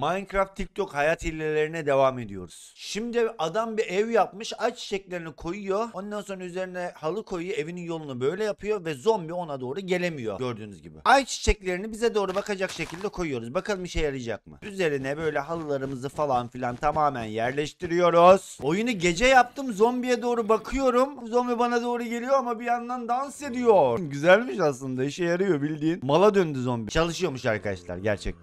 Minecraft TikTok hayat hilelerine devam ediyoruz. Şimdi adam bir ev yapmış aç çiçeklerini koyuyor. Ondan sonra üzerine halı koyuyor evinin yolunu böyle yapıyor ve zombi ona doğru gelemiyor gördüğünüz gibi. Ay çiçeklerini bize doğru bakacak şekilde koyuyoruz. Bakalım işe yarayacak mı? Üzerine böyle halılarımızı falan filan tamamen yerleştiriyoruz. Oyunu gece yaptım zombiye doğru bakıyorum. Zombi bana doğru geliyor ama bir yandan dans ediyor. Güzelmiş aslında işe yarıyor bildiğin. Mala döndü zombi. Çalışıyormuş arkadaşlar gerçekten.